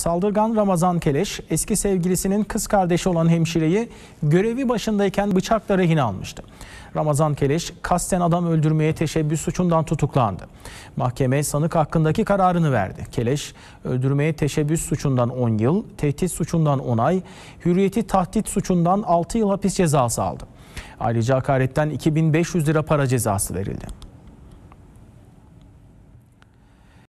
Saldırgan Ramazan Keleş eski sevgilisinin kız kardeşi olan hemşireyi görevi başındayken bıçakla rehin almıştı. Ramazan Keleş kasten adam öldürmeye teşebbüs suçundan tutuklandı. Mahkeme sanık hakkındaki kararını verdi. Keleş öldürmeye teşebbüs suçundan 10 yıl, tehdit suçundan 10 ay, hürriyeti tahdit suçundan 6 yıl hapis cezası aldı. Ayrıca hakaretten 2500 lira para cezası verildi.